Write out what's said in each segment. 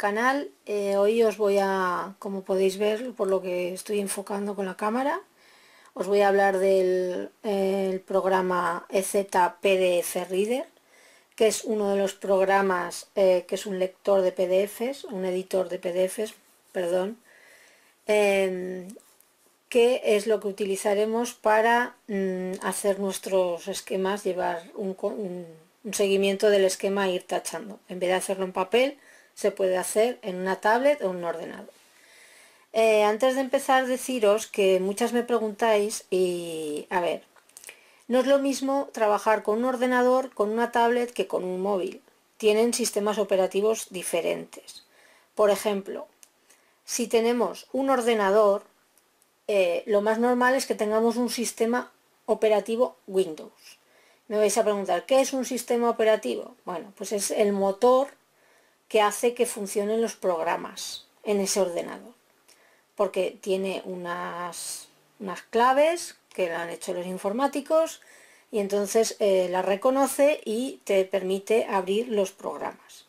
canal eh, hoy os voy a como podéis ver por lo que estoy enfocando con la cámara os voy a hablar del el programa e pdf Reader que es uno de los programas eh, que es un lector de PDFs un editor de PDFs perdón em, que es lo que utilizaremos para mm, hacer nuestros esquemas llevar un, seguimiento del esquema e ir tachando en vez de hacerlo en papel se puede hacer en una tablet o un ordenador. Eh, antes de empezar deciros que muchas me preguntáis y a ver, no es lo mismo trabajar con un ordenador, con una tablet que con un móvil. Tienen sistemas operativos diferentes. Por ejemplo, si tenemos un ordenador, eh, lo más normal es que tengamos un sistema operativo Windows. Me vais a preguntar, ¿qué es un sistema operativo? Bueno, pues es el motor que hace que funcionen los programas en ese ordenador. Porque tiene unas, unas claves que lo han hecho los informáticos y entonces eh, la las reconoce y te permite abrir los programas.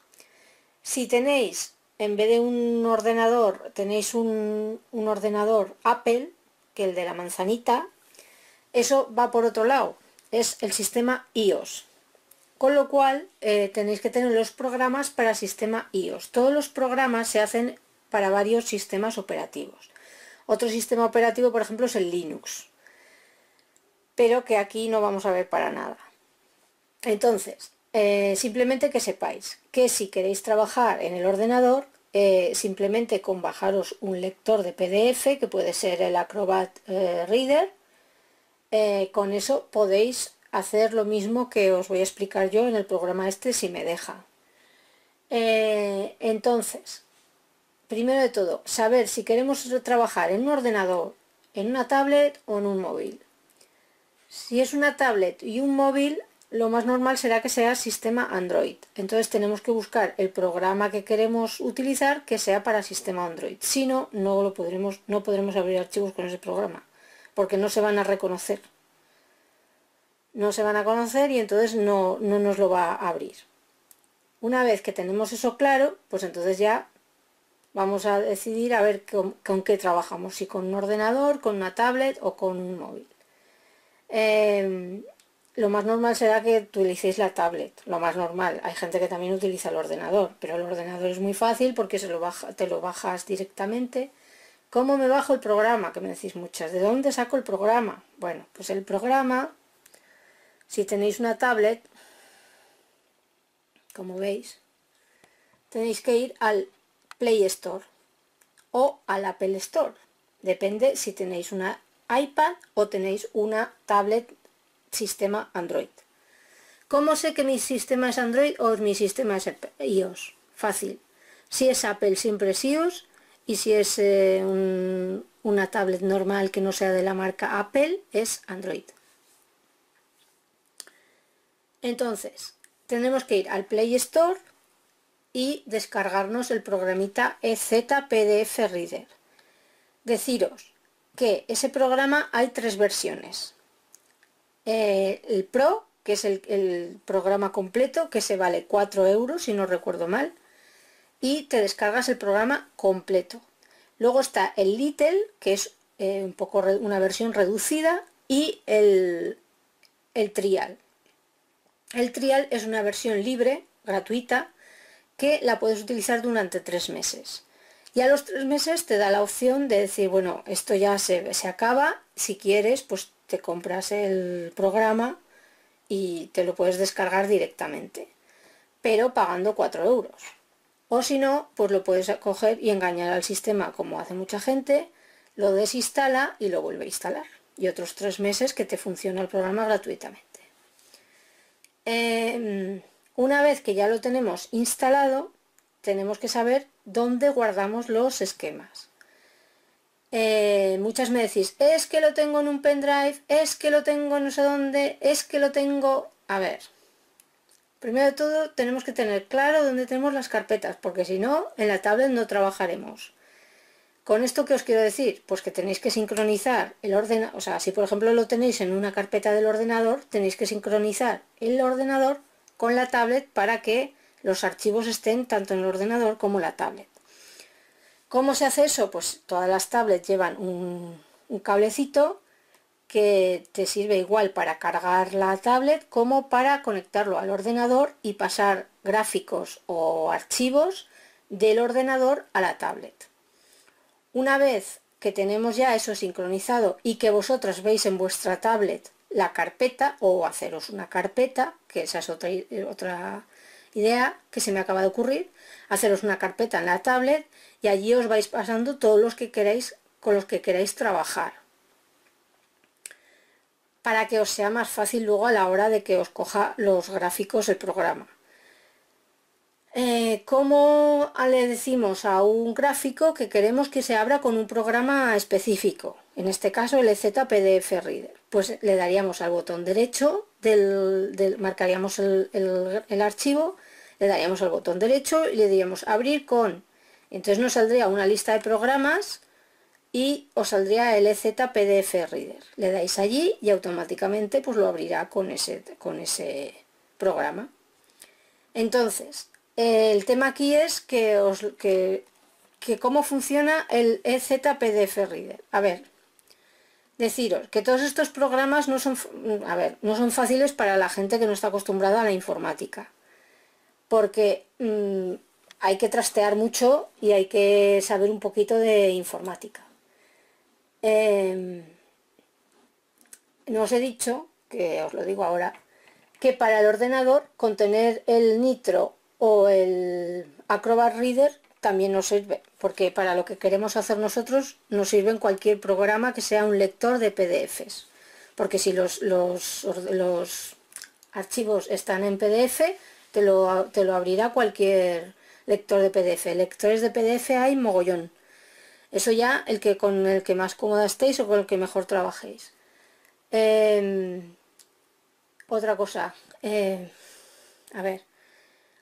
Si tenéis, en vez de un ordenador, tenéis un, un ordenador Apple, que el de la manzanita, eso va por otro lado, es el sistema iOS. Con lo cual eh, tenéis que tener los programas para sistema iOS. Todos los programas se hacen para varios sistemas operativos. Otro sistema operativo, por ejemplo, es el Linux, pero que aquí no vamos a ver para nada. Entonces, eh, simplemente que sepáis que si queréis trabajar en el ordenador, eh, simplemente con bajaros un lector de PDF, que puede ser el Acrobat Reader, con eso podéis hacer lo mismo que os voy a explicar yo en el programa este si me deja. Eh, entonces, primero de todo, saber si queremos trabajar en un ordenador, en una tablet o en un móvil. Si es una tablet y un móvil, lo más normal será que sea sistema Android. Entonces tenemos que buscar el programa que queremos utilizar que sea para sistema Android. Si no, no, lo podremos, no podremos abrir archivos con ese programa, porque no se van a reconocer no se van a conocer y entonces no, no nos lo va a abrir. Una vez que tenemos eso claro, pues entonces ya vamos a decidir a ver con, qué trabajamos, si con un ordenador, con una tablet o con un móvil. Em, lo más normal será que utilicéis la tablet, lo más normal. Hay gente que también utiliza el ordenador, pero el ordenador es muy fácil porque se lo te lo bajas directamente. ¿Cómo me bajo el programa? Que me decís muchas. ¿De dónde saco el programa? Bueno, pues el programa si tenéis una tablet, como veis, tenéis que ir al Play Store o al Apple Store. Depende si tenéis una iPad o tenéis una tablet sistema Android. ¿Cómo sé que mi sistema es Android o mi sistema es iOS? Fácil. Si es Apple siempre es iOS y si es eh, una tablet normal que no sea de la marca Apple es Android. Entonces, tenemos que ir al Play Store y descargarnos el programita EZPDF Reader. Deciros que ese programa hay tres versiones. Eh, el Pro, que es el, programa completo, que se vale 4 euros, si no recuerdo mal, y te descargas el programa completo. Luego está el Little, que es eh, un poco una versión reducida, y el Trial, el trial es una versión libre, gratuita, que la puedes utilizar durante tres meses. Y a los tres meses te da la opción de decir, bueno, esto ya se, acaba, si quieres, pues te compras el programa y te lo puedes descargar directamente, pero pagando 4 euros. O si no, pues lo puedes coger y engañar al sistema como hace mucha gente, lo desinstala y lo vuelve a instalar. Y otros tres meses que te funciona el programa gratuitamente. Em, una vez que ya lo tenemos instalado, tenemos que saber dónde guardamos los esquemas. Eh, muchas me decís, es que lo tengo en un pendrive, es que lo tengo no sé dónde, es que lo tengo... A ver, primero de todo tenemos que tener claro dónde tenemos las carpetas, porque si no, en la tablet no trabajaremos. ¿Con esto qué os quiero decir? Pues que tenéis que sincronizar el ordenador, o sea, si por ejemplo lo tenéis en una carpeta del ordenador, tenéis que sincronizar el ordenador con la tablet para que los archivos estén tanto en el ordenador como en la tablet. ¿Cómo se hace eso? Pues todas las tablets llevan un, un cablecito que te sirve igual para cargar la tablet como para conectarlo al ordenador y pasar gráficos o archivos del ordenador a la tablet. Una vez que tenemos ya eso sincronizado y que vosotras veis en vuestra tablet la carpeta o haceros una carpeta, que esa es otra, eh, otra idea que se me acaba de ocurrir, haceros una carpeta en la tablet y allí os vais pasando todos los que queráis con los que queráis trabajar para que os sea más fácil luego a la hora de que os coja los gráficos el programa eh, cómo le decimos a un gráfico que queremos que se abra con un programa específico, en este caso el ZPDF Reader. Pues le daríamos al botón derecho, del, marcaríamos el, archivo, le daríamos al botón derecho y le diríamos abrir con. Entonces nos saldría una lista de programas y os saldría el EZPDF Reader. Le dais allí y automáticamente pues lo abrirá con ese, con ese programa. Entonces, el tema aquí es que, os, que, que cómo funciona el EZPDF Reader. A ver, deciros que todos estos programas no son, a ver, no son fáciles para la gente que no está acostumbrada a la informática, porque mm, hay que trastear mucho y hay que saber un poquito de informática. Em, no os he dicho, que os lo digo ahora, que para el ordenador contener el nitro o el Acrobat Reader también nos sirve, porque para lo que queremos hacer nosotros nos sirve en cualquier programa que sea un lector de PDFs. Porque si los, los, los archivos están en PDF, te lo, abrirá cualquier lector de PDF. Lectores de PDF hay mogollón. Eso ya el que con el que más cómoda estéis o con el que mejor trabajéis. Em, otra cosa. Eh, a ver.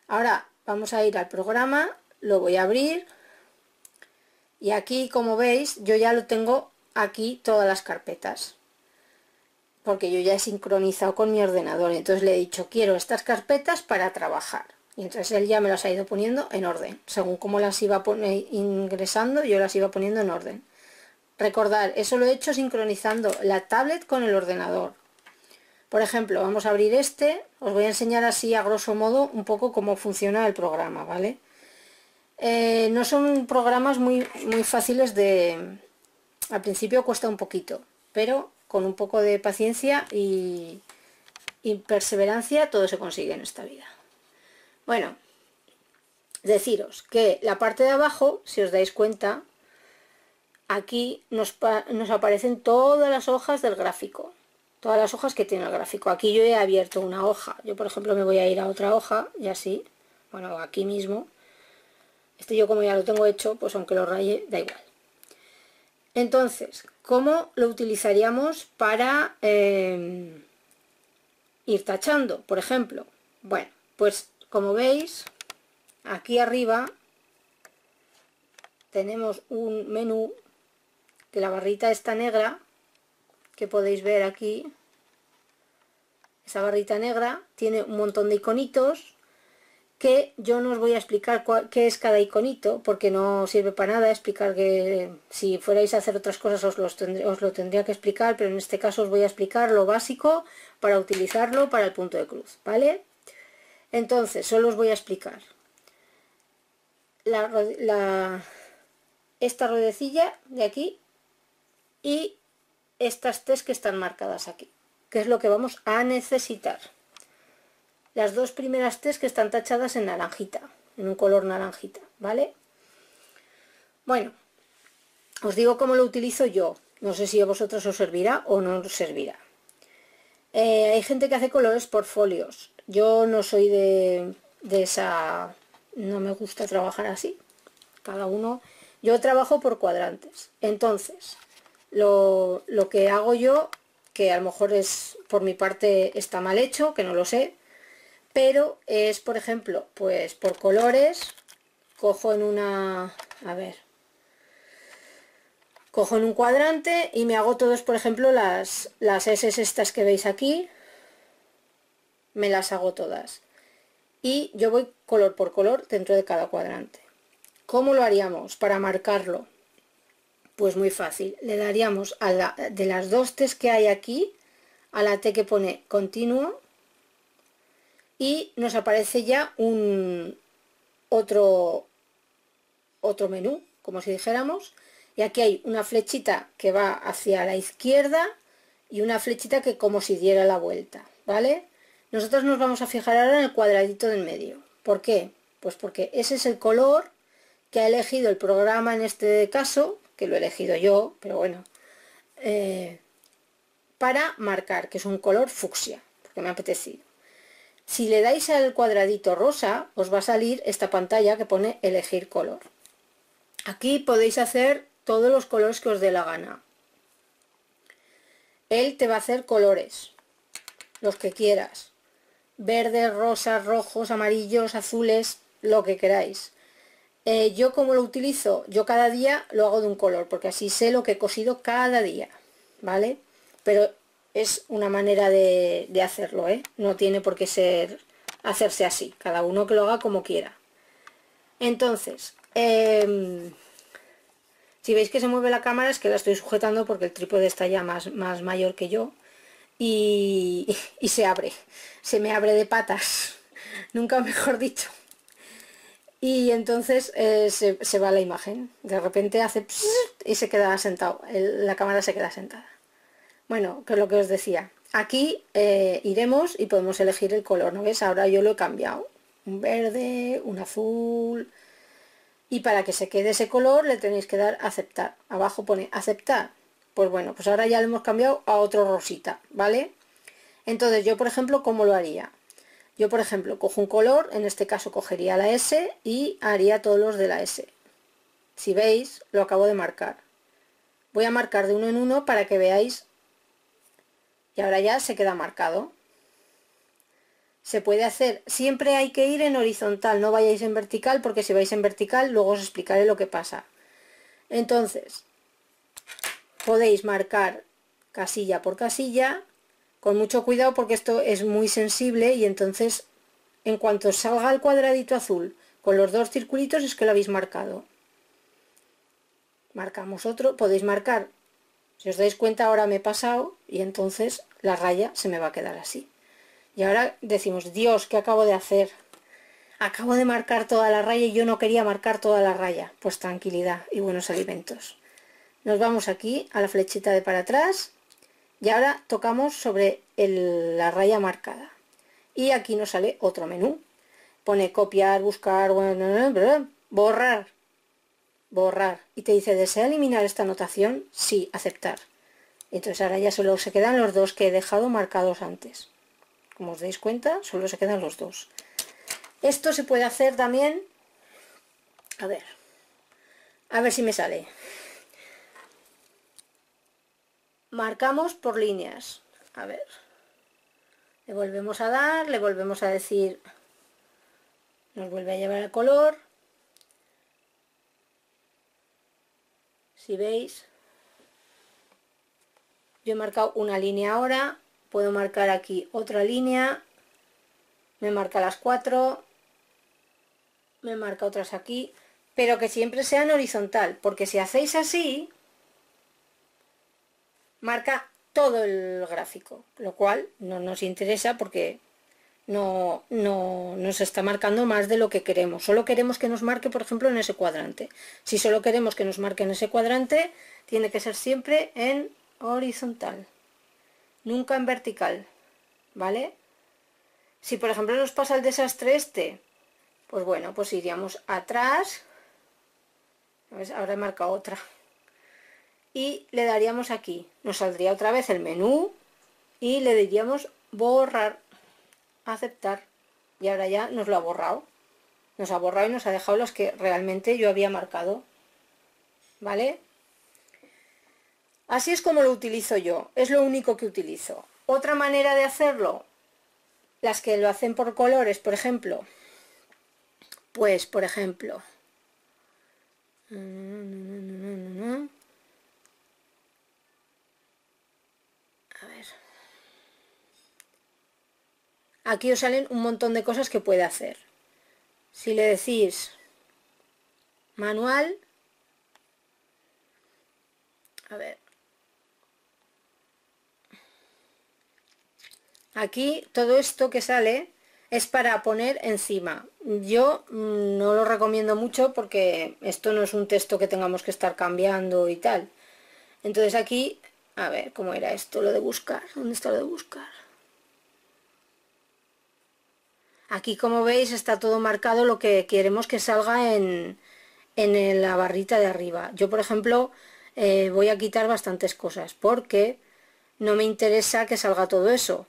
Ahora vamos a ir al programa, lo voy a abrir y aquí como veis yo ya lo tengo aquí todas las carpetas porque yo ya he sincronizado con mi ordenador entonces le he dicho quiero estas carpetas para trabajar y entonces él ya me las ha ido poniendo en orden según como las iba eh, ingresando yo las iba poniendo en orden recordar eso lo he hecho sincronizando la tablet con el ordenador por ejemplo, vamos a abrir este, os voy a enseñar así a grosso modo un poco cómo funciona el programa, ¿vale? Eh, no son programas muy, muy fáciles de... Al principio cuesta un poquito, pero con un poco de paciencia y, y perseverancia todo se consigue en esta vida. Bueno, deciros que la parte de abajo, si os dais cuenta, aquí nos aparecen todas las hojas del gráfico todas las hojas que tiene el gráfico. Aquí yo he abierto una hoja. Yo, por ejemplo, me voy a ir a otra hoja y así, bueno, aquí mismo. Este yo como ya lo tengo hecho, pues aunque lo raye, da igual. Entonces, ¿cómo lo utilizaríamos para eh, ir tachando, por ejemplo? Bueno, pues como veis, aquí arriba tenemos un menú que la barrita está negra que podéis ver aquí, esa barrita negra, tiene un montón de iconitos, que yo no os voy a explicar cuál, qué es cada iconito, porque no sirve para nada explicar que si fuerais a hacer otras cosas os, los lo tendría que explicar, pero en este caso os voy a explicar lo básico para utilizarlo para el punto de cruz, ¿vale? Entonces, solo os voy a explicar. La, esta ruedecilla de aquí y estas tres que están marcadas aquí, que es lo que vamos a necesitar. Las dos primeras tres que están tachadas en naranjita, en un color naranjita, ¿vale? Bueno, os digo cómo lo utilizo yo. No sé si a vosotros os servirá o no os servirá. Eh, hay gente que hace colores por folios. Yo no soy de, de esa... No me gusta trabajar así. Cada uno... Yo trabajo por cuadrantes. Entonces, lo, que hago yo, que a lo mejor es por mi parte está mal hecho, que no lo sé, pero es, por ejemplo, pues por colores, cojo en una, a ver, cojo en un cuadrante y me hago todos, por ejemplo, las, las S estas que veis aquí, me las hago todas. Y yo voy color por color dentro de cada cuadrante. ¿Cómo lo haríamos para marcarlo? Pues muy fácil, le daríamos a de las dos T's que hay aquí, a la T que pone continuo, y nos aparece ya un otro, otro menú, como si dijéramos, y aquí hay una flechita que va hacia la izquierda y una flechita que como si diera la vuelta, ¿vale? Nosotros nos vamos a fijar ahora en el cuadradito del medio. ¿Por qué? Pues porque ese es el color que ha elegido el programa en este caso que lo he elegido yo, pero bueno, eh, para marcar, que es un color fucsia, porque me ha apetecido. Si le dais al cuadradito rosa, os va a salir esta pantalla que pone elegir color. Aquí podéis hacer todos los colores que os dé la gana. Él te va a hacer colores, los que quieras. Verdes, rosas, rojos, amarillos, azules, lo que queráis. Eh, yo como lo utilizo, yo cada día lo hago de un color, porque así sé lo que he cosido cada día, ¿vale? Pero es una manera de, hacerlo, ¿eh? No tiene por qué ser hacerse así, cada uno que lo haga como quiera. Entonces, em, si veis que se mueve la cámara es que la estoy sujetando porque el trípode está ya más, más mayor que yo y se abre, se me abre de patas, nunca mejor dicho y entonces eh, se, va la imagen. De repente hace y se queda sentado, la cámara se queda sentada. Bueno, que es lo que os decía. Aquí eh, iremos y podemos elegir el color, ¿no ves? Ahora yo lo he cambiado. Un verde, un azul. Y para que se quede ese color le tenéis que dar aceptar. Abajo pone aceptar. Pues bueno, pues ahora ya lo hemos cambiado a otro rosita, ¿vale? Entonces yo, por ejemplo, ¿cómo lo haría? Yo, por ejemplo, cojo un color, en este caso cogería la S y haría todos los de la S. Si veis, lo acabo de marcar. Voy a marcar de uno en uno para que veáis. Y ahora ya se queda marcado. Se puede hacer, siempre hay que ir en horizontal, no vayáis en vertical porque si vais en vertical luego os explicaré lo que pasa. Entonces, podéis marcar casilla por casilla con mucho cuidado porque esto es muy sensible y entonces en cuanto salga el cuadradito azul con los dos circulitos es que lo habéis marcado marcamos otro, podéis marcar si os dais cuenta ahora me he pasado y entonces la raya se me va a quedar así y ahora decimos, Dios, ¿qué acabo de hacer? Acabo de marcar toda la raya y yo no quería marcar toda la raya. Pues tranquilidad y buenos alimentos. Nos vamos aquí a la flechita de para atrás y ahora tocamos sobre la raya marcada y aquí nos sale otro menú pone copiar, buscar, borrar borrar y te dice ¿desea eliminar esta anotación? sí, aceptar entonces ahora ya solo se quedan los dos que he dejado marcados antes como os dais cuenta, solo se quedan los dos esto se puede hacer también a ver a ver si me sale marcamos por líneas. A ver, le volvemos a dar, le volvemos a decir, nos vuelve a llevar el color. Si veis, yo he marcado una línea ahora, puedo marcar aquí otra línea, me marca las cuatro, me marca otras aquí, pero que siempre sean horizontal, porque si hacéis así, marca todo el gráfico, lo cual no nos interesa porque no, no, nos está marcando más de lo que queremos. Solo queremos que nos marque, por ejemplo, en ese cuadrante. Si solo queremos que nos marque en ese cuadrante, tiene que ser siempre en horizontal, nunca en vertical, ¿vale? Si, por ejemplo, nos pasa el desastre este, pues bueno, pues iríamos atrás. Ahora marca otra y le daríamos aquí. Nos saldría otra vez el menú y le diríamos borrar, aceptar. Y ahora ya nos lo ha borrado. Nos ha borrado y nos ha dejado los que realmente yo había marcado. ¿Vale? Así es como lo utilizo yo. Es lo único que utilizo. Otra manera de hacerlo, las que lo hacen por colores, por ejemplo. Pues, por ejemplo. Mm, Aquí os salen un montón de cosas que puede hacer. Si le decís manual, a ver, aquí todo esto que sale es para poner encima. Yo mm, no lo recomiendo mucho porque esto no es un texto que tengamos que estar cambiando y tal. Entonces aquí, a ver, ¿cómo era esto? Lo de buscar. ¿Dónde está lo de buscar? Aquí como veis está todo marcado lo que queremos que salga en, en la barrita de arriba. Yo por ejemplo eh, voy a quitar bastantes cosas porque no me interesa que salga todo eso.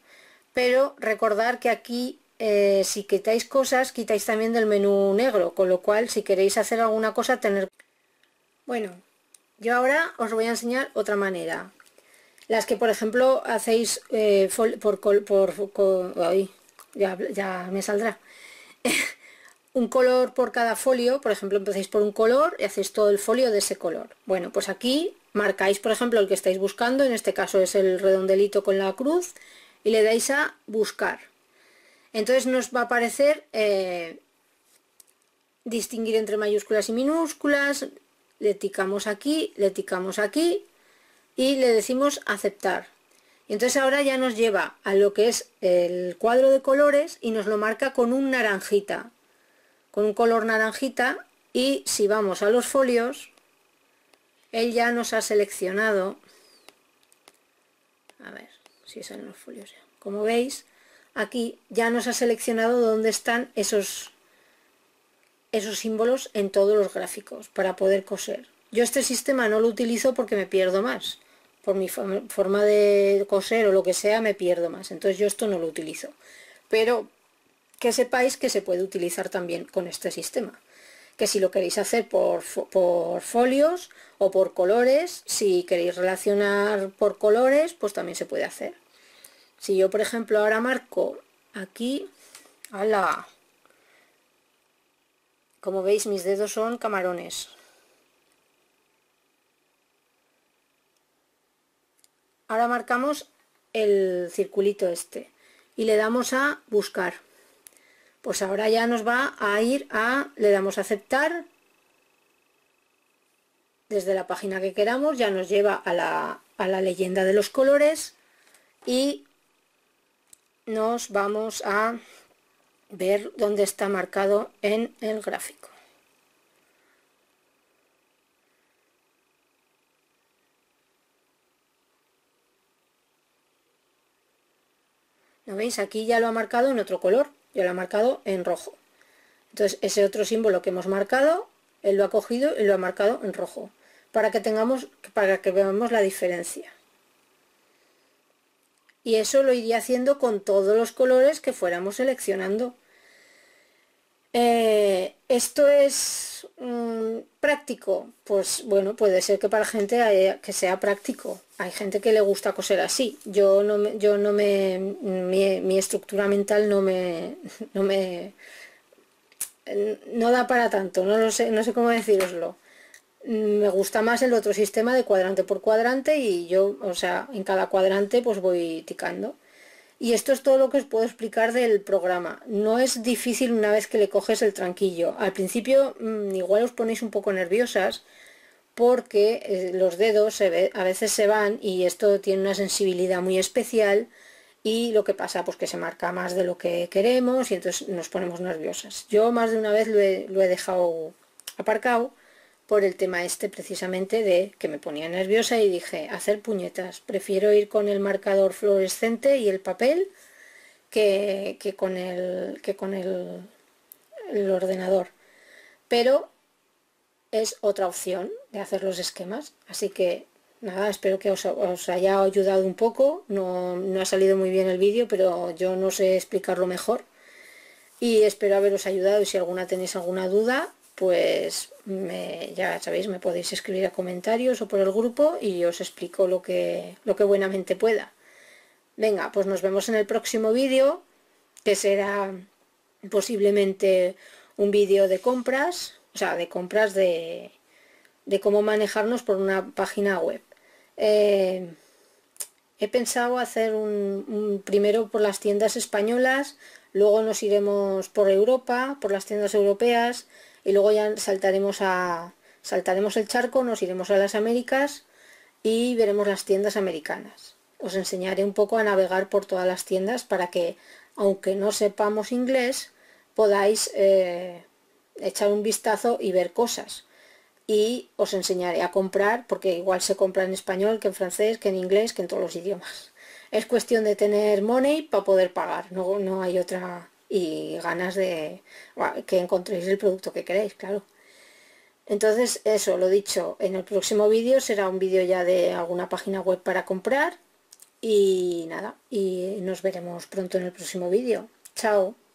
Pero recordar que aquí eh, si quitáis cosas, quitáis también del menú negro, con lo cual si queréis hacer alguna cosa, tener... Bueno, yo ahora os voy a enseñar otra manera. Las que, por ejemplo, hacéis eh, por, por, por, ya, me saldrá. un color por cada folio, por ejemplo, empezáis por un color y hacéis todo el folio de ese color. Bueno, pues aquí marcáis, por ejemplo, el que estáis buscando, en este caso es el redondelito con la cruz, y le dais a buscar. Entonces nos va a aparecer eh, distinguir entre mayúsculas y minúsculas, le ticamos aquí, le ticamos aquí y le decimos aceptar entonces ahora ya nos lleva a lo que es el cuadro de colores y nos lo marca con un naranjita, con un color naranjita y si vamos a los folios, él ya nos ha seleccionado, a ver si salen los folios como veis, aquí ya nos ha seleccionado dónde están esos, esos símbolos en todos los gráficos para poder coser. Yo este sistema no lo utilizo porque me pierdo más por mi forma de coser o lo que sea, me pierdo más. Entonces yo esto no lo utilizo. Pero que sepáis que se puede utilizar también con este sistema. Que si lo queréis hacer por, por folios o por colores, si queréis relacionar por colores, pues también se puede hacer. Si yo, por ejemplo, ahora marco aquí, a la... Como veis, mis dedos son camarones, Ahora marcamos el circulito este y le damos a buscar. Pues ahora ya nos va a ir a, le damos a aceptar, desde la página que queramos, ya nos lleva a la, a la leyenda de los colores y nos vamos a ver dónde está marcado en el gráfico. veis? Aquí ya lo ha marcado en otro color, yo lo he marcado en rojo. Entonces ese otro símbolo que hemos marcado, él lo ha cogido y lo ha marcado en rojo, para que tengamos, para que veamos la diferencia. Y eso lo iría haciendo con todos los colores que fuéramos seleccionando. Eh, esto es mm, práctico, pues bueno, puede ser que para gente que sea práctico. Hay gente que le gusta coser así. Yo no me, yo no me, mi, estructura mental no me, no me, no da para tanto, no lo sé, no sé cómo deciroslo. Me gusta más el otro sistema de cuadrante por cuadrante y yo, o sea, en cada cuadrante pues voy ticando. Y esto es todo lo que os puedo explicar del programa. No es difícil una vez que le coges el tranquillo. Al principio mm, igual os ponéis un poco nerviosas porque eh, los dedos a veces se van y esto tiene una sensibilidad muy especial y lo que pasa pues que se marca más de lo que queremos y entonces nos ponemos nerviosas. Yo más de una vez lo he, lo he dejado aparcado por el tema este precisamente de que me ponía nerviosa y dije, hacer puñetas, prefiero ir con el marcador fluorescente y el papel que, con, el, que con el, el ordenador. Pero es otra opción de hacer los esquemas, así que nada, espero que os, os, haya ayudado un poco. No, no ha salido muy bien el vídeo, pero yo no sé explicarlo mejor. Y espero haberos ayudado y si alguna tenéis alguna duda, pues ya sabéis, me podéis escribir a comentarios o por el grupo y os explico lo que, lo que buenamente pueda. Venga, pues nos vemos en el próximo vídeo, que será posiblemente un vídeo de compras, o sea, de compras de, de cómo manejarnos por una página web. Eh, he pensado hacer un, primero por las tiendas españolas, luego nos iremos por Europa, por las tiendas europeas, y luego ya saltaremos a saltaremos el charco, nos iremos a las Américas y veremos las tiendas americanas. Os enseñaré un poco a navegar por todas las tiendas para que, aunque no sepamos inglés, podáis eh, echar un vistazo y ver cosas. Y os enseñaré a comprar, porque igual se compra en español, que en francés, que en inglés, que en todos los idiomas. Es cuestión de tener money para poder pagar, no hay otra, y ganas de que encontréis el producto que queréis, claro. Entonces, eso, lo dicho, en el próximo vídeo será un vídeo ya de alguna página web para comprar y nada, y nos veremos pronto en el próximo vídeo. Chao.